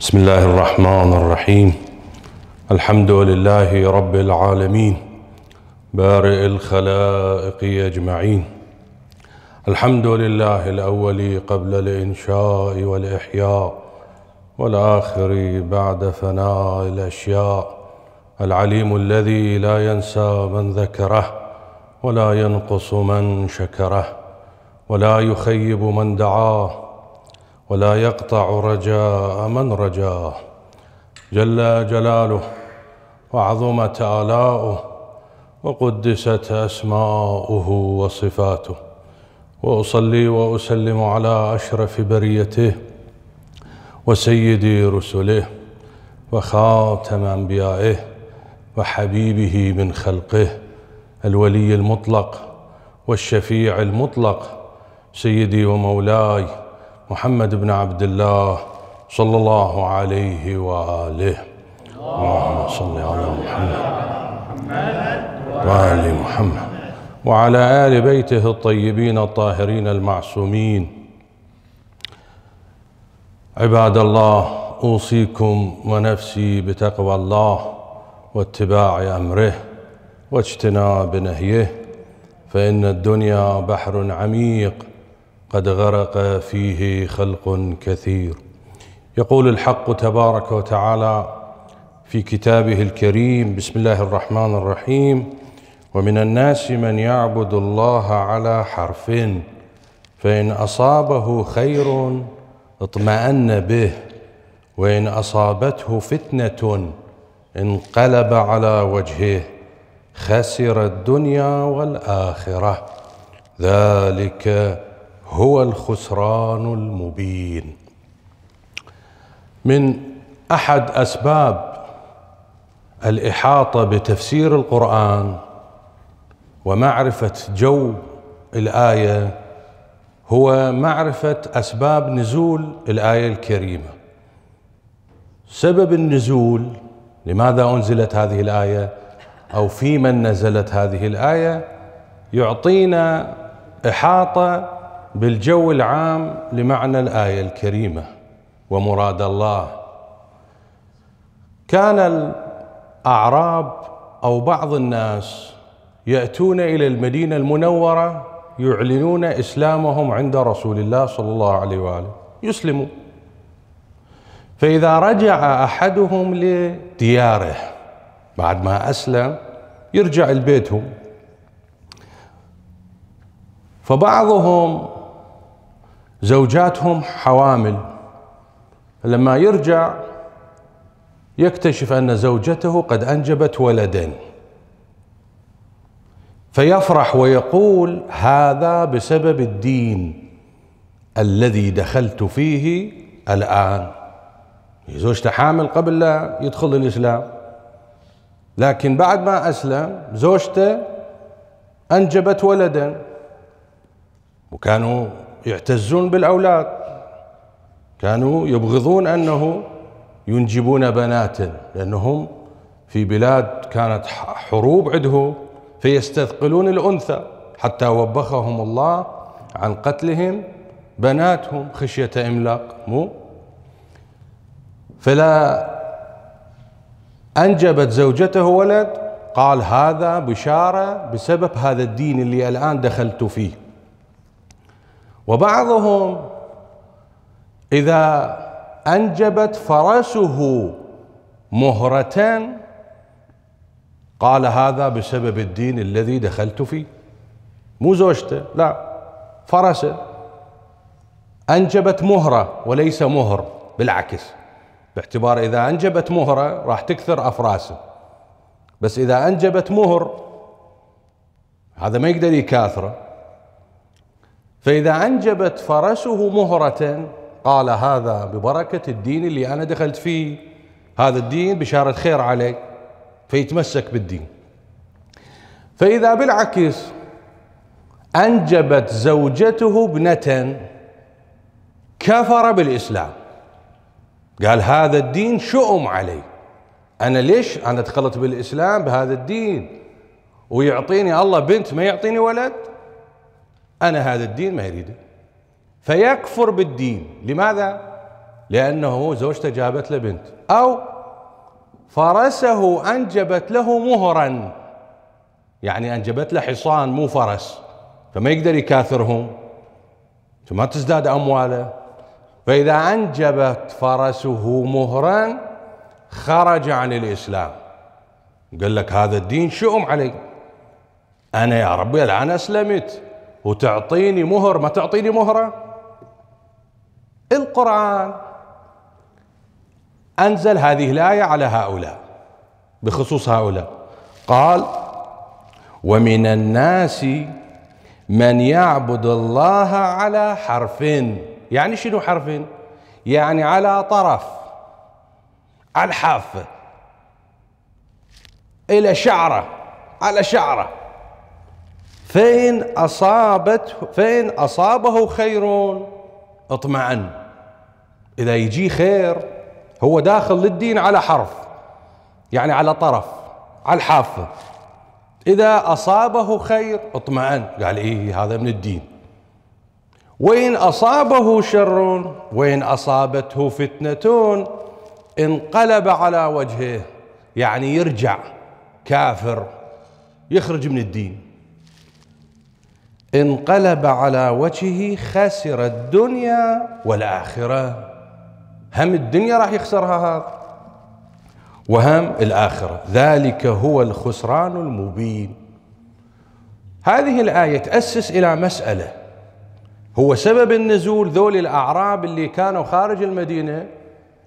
بسم الله الرحمن الرحيم الحمد لله رب العالمين بارئ الخلائق أجمعين الحمد لله الأول قبل الإنشاء والإحياء والآخر بعد فناء الأشياء العليم الذي لا ينسى من ذكره ولا ينقص من شكره ولا يخيب من دعاه ولا يقطع رجاء من رجاه جل جلاله وعظمت آلاؤه وقدست أسماؤه وصفاته وأصلي وأسلم على أشرف بريته وسيد رسله وخاتم أنبيائه وحبيبه من خلقه الولي المطلق والشفيع المطلق سيدي ومولاي محمد بن عبد الله صلى الله عليه وآله اللهم صل على محمد وآل محمد وعلى آل بيته الطيبين الطاهرين المعصومين عباد الله أوصيكم ونفسي بتقوى الله واتباع أمره واجتناب نهيه فإن الدنيا بحر عميق قد غرق فيه خلق كثير يقول الحق تبارك وتعالى في كتابه الكريم بسم الله الرحمن الرحيم ومن الناس من يعبد الله على حرف فإن أصابه خير اطمأن به وإن أصابته فتنة انقلب على وجهه خسر الدنيا والآخرة ذلك هو الخسران المبين من احد اسباب الاحاطه بتفسير القران ومعرفه جو الايه هو معرفه اسباب نزول الايه الكريمه سبب النزول لماذا انزلت هذه الايه او في من نزلت هذه الايه يعطينا احاطه بالجو العام لمعنى الايه الكريمه ومراد الله كان الاعراب او بعض الناس ياتون الى المدينه المنوره يعلنون اسلامهم عند رسول الله صلى الله عليه واله يسلموا فاذا رجع احدهم لدياره بعد ما اسلم يرجع لبيتهم فبعضهم زوجاتهم حوامل لما يرجع يكتشف ان زوجته قد انجبت ولدين فيفرح ويقول هذا بسبب الدين الذي دخلت فيه الان زوجته حامل قبل لا يدخل الاسلام لكن بعد ما اسلم زوجته انجبت ولدا وكانوا يعتزون بالأولاد كانوا يبغضون أنه ينجبون بنات لأنهم في بلاد كانت حروب عده فيستثقلون الأنثى حتى وبخهم الله عن قتلهم بناتهم خشية إملاق مو فلا أنجبت زوجته ولد قال هذا بشارة بسبب هذا الدين اللي الآن دخلت فيه وبعضهم إذا أنجبت فرسه مهرة قال هذا بسبب الدين الذي دخلت فيه مو زوجته لا فرسه أنجبت مهرة وليس مهر بالعكس باعتبار إذا أنجبت مهرة راح تكثر أفراسه بس إذا أنجبت مهر هذا ما يقدر يكاثره فإذا أنجبت فرسه مهرة قال هذا ببركة الدين اللي أنا دخلت فيه هذا الدين بشارة خير علي فيتمسك بالدين فإذا بالعكس أنجبت زوجته ابنة كفر بالإسلام قال هذا الدين شؤم علي أنا ليش أنا دخلت بالإسلام بهذا الدين ويعطيني الله بنت ما يعطيني ولد أنا هذا الدين ما يريده فيكفر بالدين لماذا؟ لأنه زوجته جابت له بنت أو فرسه أنجبت له مهرا يعني أنجبت له حصان مو فرس فما يقدر يكاثرهم فما تزداد أمواله فإذا أنجبت فرسه مهرا خرج عن الإسلام قال لك هذا الدين شؤم علي أنا يا ربي الآن أسلمت وتعطيني مهر ما تعطيني مهرة القرآن أنزل هذه الآية على هؤلاء بخصوص هؤلاء قال ومن الناس من يعبد الله على حرف يعني شنو حرف يعني على طرف على الحافة إلى شعرة على شعره فإن أصابته فإن أصابه خير اطمئن إذا يجي خير هو داخل للدين على حرف يعني على طرف على الحافة إذا أصابه خير اطمئن قال إيه هذا من الدين وإن أصابه شر وإن أصابته فتنة انقلب على وجهه يعني يرجع كافر يخرج من الدين انقلب على وجهه خسر الدنيا والآخرة هم الدنيا راح يخسرها هذا وهم الآخرة ذلك هو الخسران المبين هذه الآية تأسس إلى مسألة هو سبب النزول ذول الأعراب اللي كانوا خارج المدينة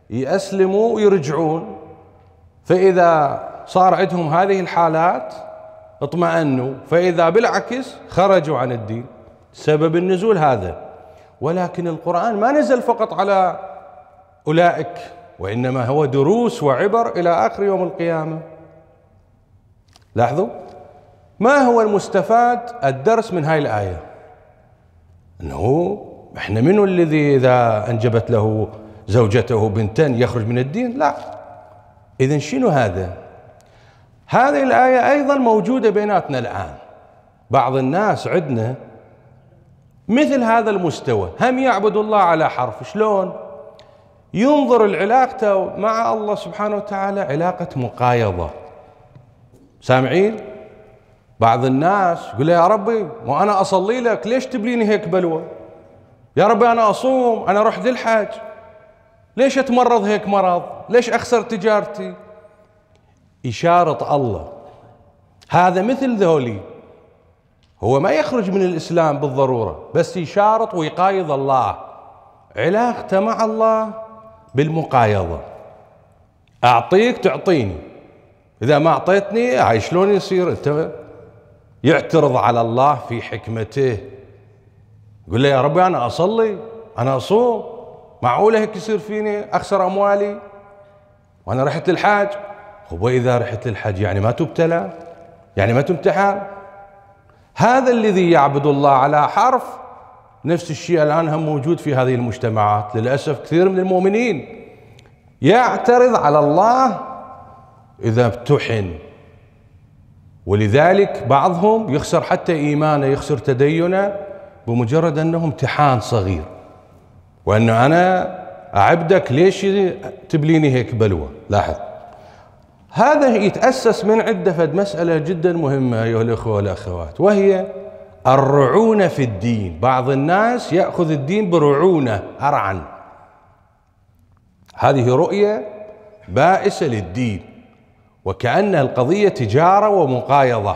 يأسلموا ويرجعون فإذا صار عندهم هذه الحالات اطمأنوا فإذا بالعكس خرجوا عن الدين سبب النزول هذا ولكن القرآن ما نزل فقط على أولئك وإنما هو دروس وعبر إلى آخر يوم القيامة لاحظوا ما هو المستفاد الدرس من هاي الآية أنه احنا من الذي إذا أنجبت له زوجته بنتين يخرج من الدين لا إذا شنو هذا هذه الآية أيضا موجودة بيناتنا الآن بعض الناس عندنا مثل هذا المستوى هم يعبد الله على حرف شلون ينظر العلاقة مع الله سبحانه وتعالى علاقة مقايضة سامعين بعض الناس يقول يا ربي وأنا أصلي لك ليش تبليني هيك بلوة يا ربي أنا أصوم أنا رحت للحج ليش أتمرض هيك مرض ليش أخسر تجارتي إشارة الله هذا مثل ذولي هو ما يخرج من الإسلام بالضرورة بس يشارط ويقايض الله علاقته مع الله بالمقايضة أعطيك تعطيني إذا ما أعطيتني هاي شلون يصير أنت يعترض على الله في حكمته يقول له يا ربي أنا أصلي أنا أصوم معقولة هيك يصير فيني أخسر أموالي وأنا رحت الحاج وإذا رحت للحج يعني ما تبتلى يعني ما تمتحن هذا الذي يعبد الله على حرف نفس الشيء الآن هم موجود في هذه المجتمعات للأسف كثير من المؤمنين يعترض على الله إذا امتحن ولذلك بعضهم يخسر حتى إيمانه يخسر تدينه بمجرد أنه امتحان صغير وأنه أنا أعبدك ليش تبليني هيك بلوة لاحظ هذا يتأسس من عدة فد مسألة جدا مهمة أيها الأخوة والأخوات وهي الرعونة في الدين بعض الناس يأخذ الدين برعونة أرعن هذه رؤية بائسة للدين وكأن القضية تجارة ومقايضة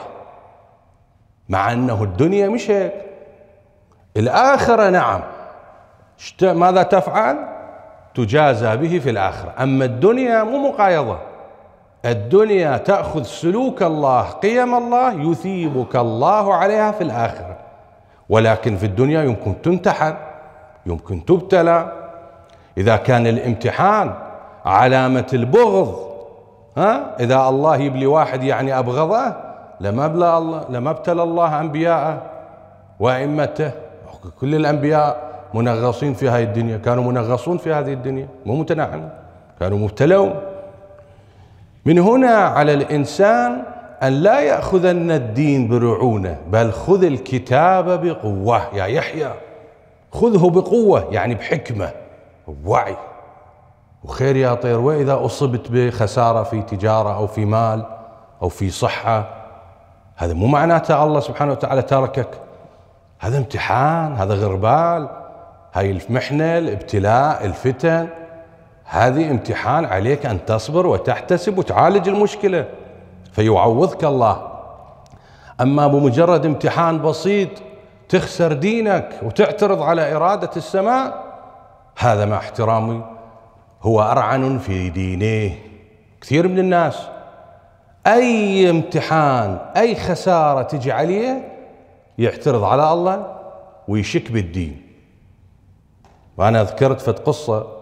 مع أنه الدنيا مش هيك الآخرة نعم ماذا تفعل؟ تجازى به في الآخرة أما الدنيا مو مقايضة الدنيا تأخذ سلوك الله قيم الله يثيبك الله عليها في الآخرة ولكن في الدنيا يمكن تمتحن يمكن تبتلى إذا كان الامتحان علامة البغض ها إذا الله يبلي واحد يعني أبغضه لما ابلى الله لما ابتلى الله أنبياءه وأئمته كل الأنبياء منغصين في هذه الدنيا كانوا منغصون في هذه الدنيا مو متنعمين كانوا مبتلون من هنا على الإنسان أن لا يأخذن الدين برعونة بل خذ الكتاب بقوة يا يحيى خذه بقوة يعني بحكمة ووعي وخير يا طير وإذا أصبت بخسارة في تجارة أو في مال أو في صحة هذا مو معناته الله سبحانه وتعالى تركك هذا امتحان هذا غربال هاي المحنة الابتلاء الفتن هذه امتحان عليك أن تصبر وتحتسب وتعالج المشكلة فيعوضك الله أما بمجرد امتحان بسيط تخسر دينك وتعترض على إرادة السماء هذا مع احترامي هو أرعن في دينه كثير من الناس أي امتحان أي خسارة تجي عليه يعترض على الله ويشك بالدين وأنا ذكرت في قصة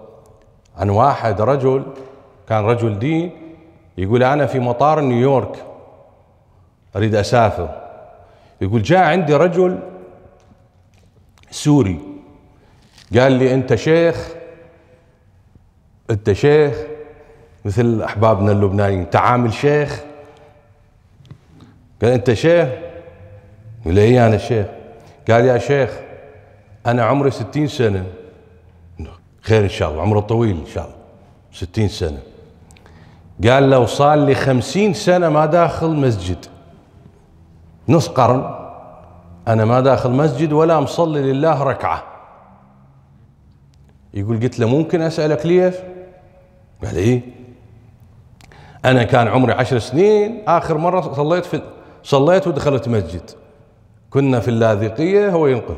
عن واحد رجل كان رجل دين يقول انا في مطار نيويورك اريد اسافر يقول جاء عندي رجل سوري قال لي انت شيخ انت شيخ مثل احبابنا اللبنانيين تعامل شيخ قال انت شيخ قال لي إيه انا شيخ قال يا شيخ انا عمري ستين سنه خير إن شاء الله عمره طويل إن شاء الله ستين سنة قال لو صار لي خمسين سنة ما داخل مسجد نص قرن أنا ما داخل مسجد ولا مصلي لله ركعة يقول قلت له ممكن أسألك ليش قال إيه أنا كان عمري عشر سنين آخر مرة صليت في صليت ودخلت مسجد كنا في اللاذقية هو ينقذ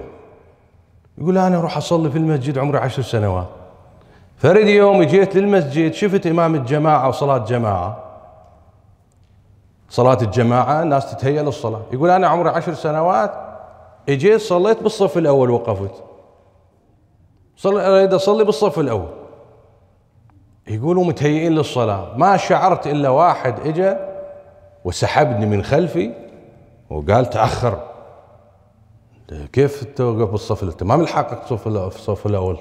يقول انا اروح اصلي في المسجد عمري عشر سنوات فرد يوم جيت للمسجد شفت امام الجماعه وصلاه جماعه صلاه الجماعه الناس تتهيأ للصلاه يقول انا عمري عشر سنوات اجيت صليت بالصف الاول وقفت صلي اريد اصلي بالصف الاول يقولوا متهيئين للصلاه ما شعرت الا واحد اجى وسحبني من خلفي وقال تاخر كيف توقف بالصف الأول؟ أنت ما ملحقك في الصف الأول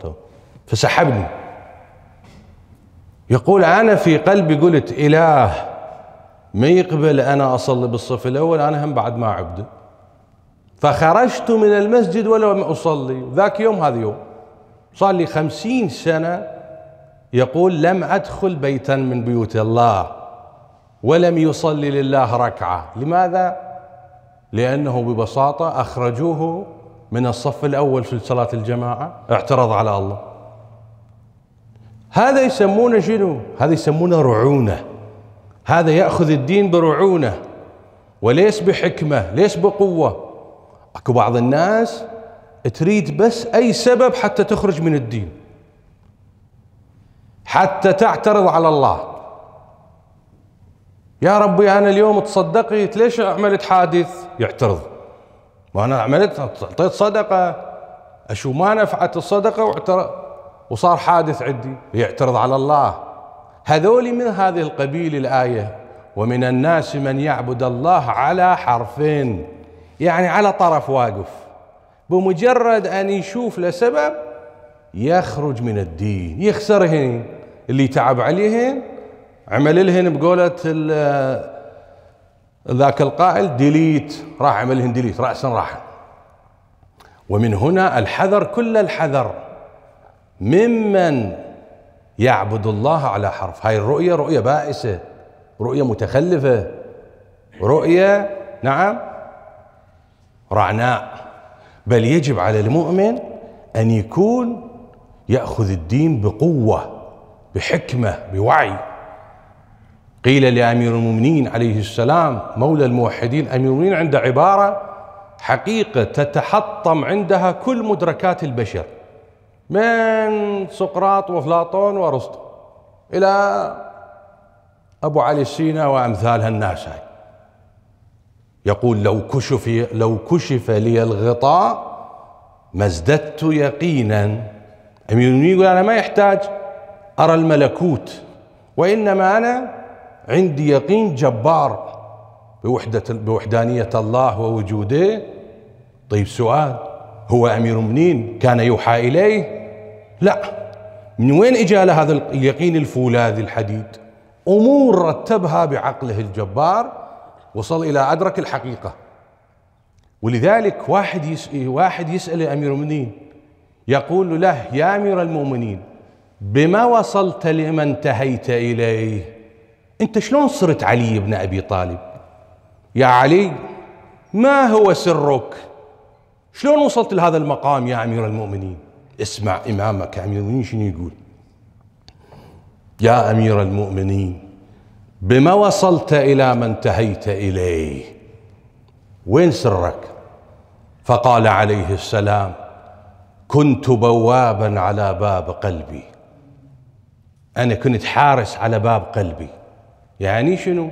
فسحبني يقول أنا في قلبي قلت إله ما يقبل أنا أصلي بالصف الأول أنا هم بعد ما عبده فخرجت من المسجد ولا أصلي ذاك يوم هذا يوم صار لي خمسين سنة يقول لم أدخل بيتا من بيوت الله ولم يصلي لله ركعة لماذا؟ لأنه ببساطة أخرجوه من الصف الأول في صلاة الجماعة اعترض على الله هذا يسمونه شنو؟ هذا يسمونه رعونة هذا يأخذ الدين برعونة وليس بحكمة ليس بقوة أكو بعض الناس تريد بس أي سبب حتى تخرج من الدين حتى تعترض على الله يا ربي انا اليوم تصدقت ليش عملت حادث يعترض ما انا عملت اعطيت صدقه اشو ما نفعت الصدقه واعترض وصار حادث عندي يعترض على الله هذول من هذه القبيل الايه ومن الناس من يعبد الله على حرفين يعني على طرف واقف بمجرد ان يشوف له سبب يخرج من الدين يخسرهن اللي تعب عليهن عمل لهن بقولة ذاك القائل ديليت راح عمل لهن ديليت رأسا راح ومن هنا الحذر كل الحذر ممن يعبد الله على حرف هاي الرؤية رؤية بائسة رؤية متخلفة رؤية نعم رعناء بل يجب على المؤمن أن يكون يأخذ الدين بقوة بحكمة بوعي قيل لأمير المؤمنين عليه السلام مولى الموحدين أمير المؤمنين عنده عبارة حقيقة تتحطم عندها كل مدركات البشر من سقراط وأفلاطون وأرسطو إلى أبو علي السينا وأمثال هالناس هاي يقول لو كشف لو كشف لي الغطاء ما ازددت يقينا أمير المؤمنين يقول أنا ما يحتاج أرى الملكوت وإنما أنا عندي يقين جبار بوحدة بوحدانية الله ووجوده طيب سؤال هو أمير منين كان يوحى إليه لا من وين إجا له هذا اليقين الفولاذي الحديد أمور رتبها بعقله الجبار وصل إلى أدرك الحقيقة ولذلك واحد يسأل واحد يسأل أمير المؤمنين يقول له يا أمير المؤمنين بما وصلت لما انتهيت إليه انت شلون صرت علي بن ابي طالب يا علي ما هو سرك شلون وصلت لهذا المقام يا امير المؤمنين اسمع امامك امير المؤمنين شنو يقول يا امير المؤمنين بما وصلت الى ما انتهيت اليه وين سرك فقال عليه السلام كنت بوابا على باب قلبي انا كنت حارس على باب قلبي يعني شنو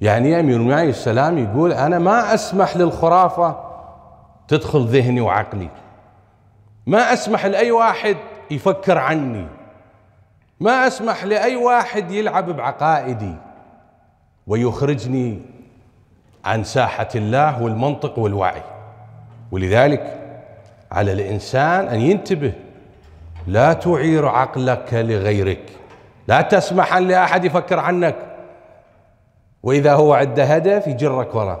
يعني أمير المؤمنين السلام يقول أنا ما أسمح للخرافة تدخل ذهني وعقلي ما أسمح لأي واحد يفكر عني ما أسمح لأي واحد يلعب بعقائدي ويخرجني عن ساحة الله والمنطق والوعي ولذلك على الإنسان أن ينتبه لا تعير عقلك لغيرك لا تسمح لأحد يفكر عنك وإذا هو عنده هدف يجرك وراه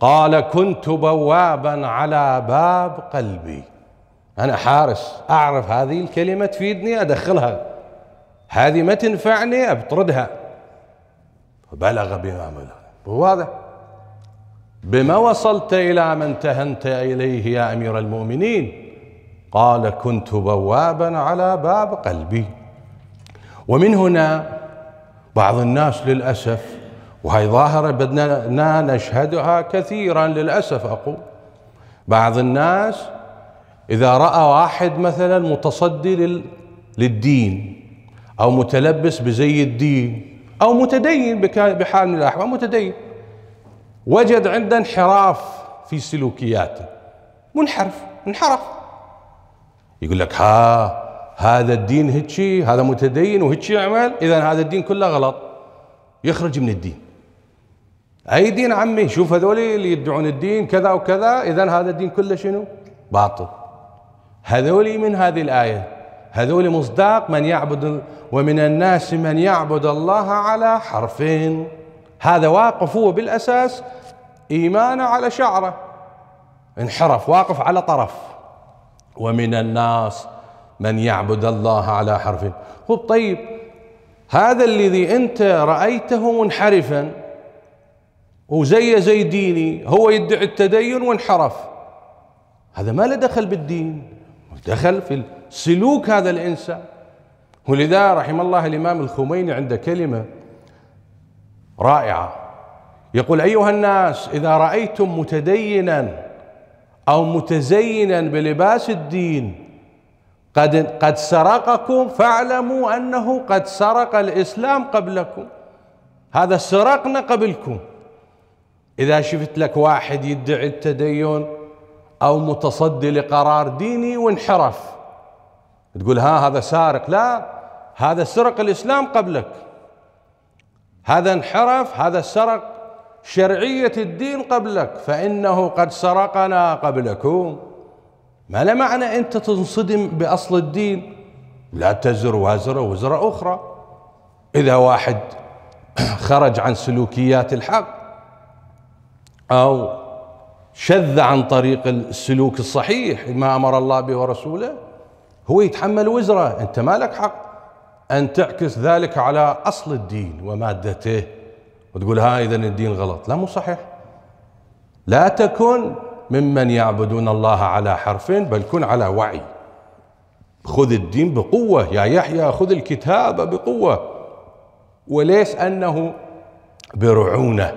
قال كنت بوابا على باب قلبي أنا حارس أعرف هذه الكلمة تفيدني أدخلها هذه ما تنفعني أبطردها بلغ بما بلغ واضح بما وصلت إلى ما انتهنت إليه يا أمير المؤمنين قال كنت بوابا على باب قلبي ومن هنا بعض الناس للأسف وهي ظاهرة بدنا نشهدها كثيرا للأسف أقول بعض الناس إذا رأى واحد مثلا متصدي للدين أو متلبس بزي الدين أو متدين بحال من الأحوال متدين وجد عنده انحراف في سلوكياته منحرف انحرف يقول لك ها هذا الدين هيجي هذا متدين وهيجي يعمل اذا هذا الدين كله غلط يخرج من الدين اي دين عمي شوف هذول اللي يدعون الدين كذا وكذا اذا هذا الدين كله شنو باطل هذول من هذه الايه هذول مصداق من يعبد ومن الناس من يعبد الله على حرفين هذا واقف هو بالاساس ايمانه على شعره انحرف واقف على طرف ومن الناس من يعبد الله على حرف خب طيب،, طيب هذا الذي أنت رأيته منحرفا وزي زي ديني هو يدعي التدين وانحرف هذا ما له دخل بالدين دخل في سلوك هذا الإنسان ولذا رحم الله الإمام الخميني عنده كلمة رائعة يقول أيها الناس إذا رأيتم متدينا أو متزينا بلباس الدين قد قد سرقكم فاعلموا انه قد سرق الاسلام قبلكم هذا سرقنا قبلكم اذا شفت لك واحد يدعي التدين او متصدي لقرار ديني وانحرف تقول ها هذا سارق لا هذا سرق الاسلام قبلك هذا انحرف هذا سرق شرعيه الدين قبلك فانه قد سرقنا قبلكم ما لا معنى أنت تنصدم بأصل الدين لا تزر وازرة وزر أخرى إذا واحد خرج عن سلوكيات الحق أو شذ عن طريق السلوك الصحيح ما أمر الله به ورسوله هو يتحمل وزره أنت ما لك حق أن تعكس ذلك على أصل الدين ومادته وتقول ها إذا الدين غلط لا مو صحيح لا تكن ممن يعبدون الله على حرف بل كن على وعي خذ الدين بقوة يا يحيى خذ الكتاب بقوة وليس أنه برعونة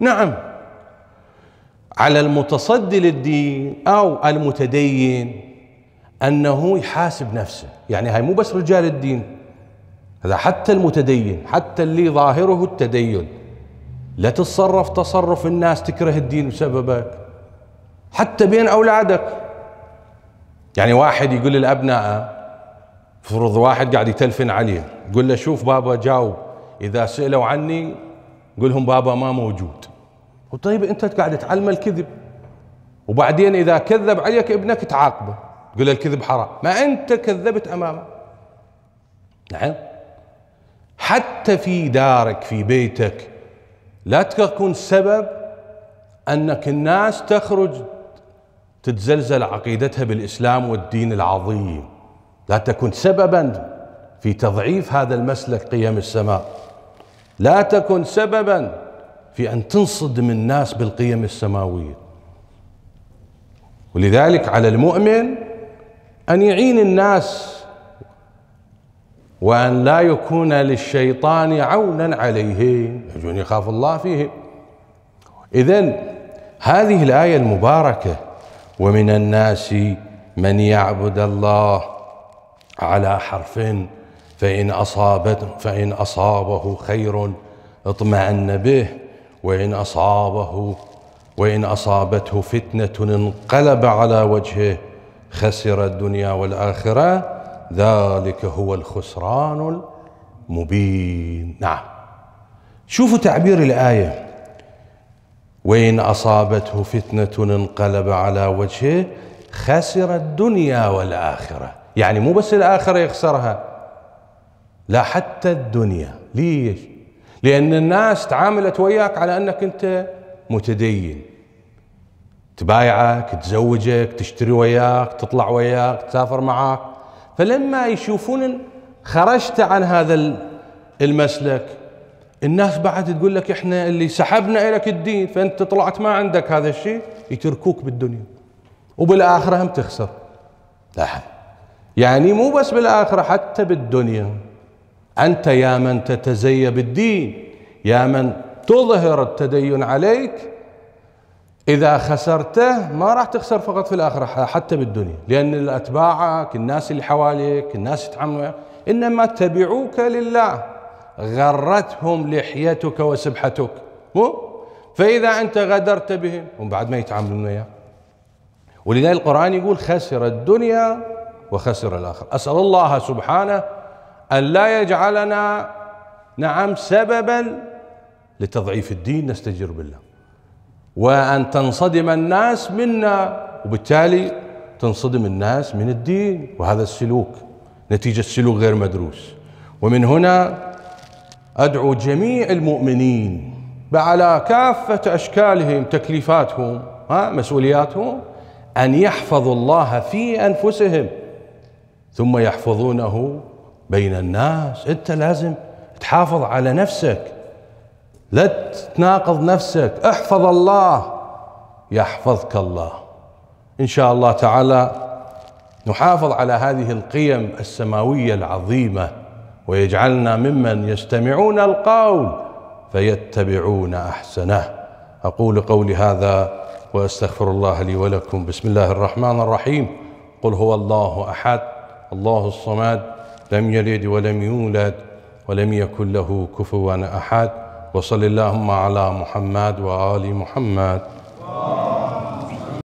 نعم على المتصدي للدين أو المتدين أنه يحاسب نفسه يعني هاي مو بس رجال الدين هذا حتى المتدين حتى اللي ظاهره التدين لا تتصرف تصرف الناس تكره الدين بسببك حتى بين أولادك يعني واحد يقول لابنائه فرض واحد قاعد يتلفن عليه يقول له شوف بابا جاوب إذا سألوا عني قول لهم بابا ما موجود وطيب أنت قاعد تعلمه الكذب وبعدين إذا كذب عليك ابنك تعاقبه تقول له الكذب حرام ما أنت كذبت أمامه نعم حتى في دارك في بيتك لا تكون سبب انك الناس تخرج تتزلزل عقيدتها بالإسلام والدين العظيم لا تكن سببا في تضعيف هذا المسلك قيم السماء لا تكن سببا في أن تنصدم الناس بالقيم السماوية ولذلك على المؤمن أن يعين الناس وأن لا يكون للشيطان عونا عليهم يجون يخاف الله فيهم إذا هذه الآية المباركة ومن الناس من يعبد الله على حرف فإن أصابته فإن أصابه خير اطمأن به وإن أصابه وإن أصابته فتنة انقلب على وجهه خسر الدنيا والآخرة ذلك هو الخسران المبين نعم شوفوا تعبير الآية وإن أصابته فتنة انقلب على وجهه خسر الدنيا والآخرة يعني مو بس الآخرة يخسرها لا حتى الدنيا ليش لأن الناس تعاملت وياك على أنك أنت متدين تبايعك تزوجك تشتري وياك تطلع وياك تسافر معك فلما يشوفون خرجت عن هذا المسلك الناس بعد تقول لك احنا اللي سحبنا لك الدين فانت طلعت ما عندك هذا الشيء يتركوك بالدنيا وبالاخره هم تخسر لا يعني مو بس بالاخره حتى بالدنيا انت يا من تتزيى بالدين يا من تظهر التدين عليك إذا خسرته ما راح تخسر فقط في الآخرة حتى بالدنيا لأن أتباعك الناس اللي حواليك الناس يتعاملوا إنما تبعوك لله غرتهم لحيتك وسبحتك مو فإذا أنت غدرت بهم هم بعد ما يتعاملون وياك ولذلك القرآن يقول خسر الدنيا وخسر الآخرة أسأل الله سبحانه أن لا يجعلنا نعم سببا لتضعيف الدين نستجير بالله وأن تنصدم الناس منا وبالتالي تنصدم الناس من الدين وهذا السلوك نتيجة سلوك غير مدروس ومن هنا أدعو جميع المؤمنين على كافة أشكالهم تكليفاتهم ها مسؤولياتهم أن يحفظوا الله في أنفسهم ثم يحفظونه بين الناس أنت لازم تحافظ على نفسك لا تناقض نفسك احفظ الله يحفظك الله إن شاء الله تعالى نحافظ على هذه القيم السماوية العظيمة ويجعلنا ممن يستمعون القول فيتبعون احسنه اقول قولي هذا واستغفر الله لي ولكم بسم الله الرحمن الرحيم قل هو الله احد الله الصمد لم يلد ولم يولد ولم يكن له كفوا احد وصل اللهم على محمد وال محمد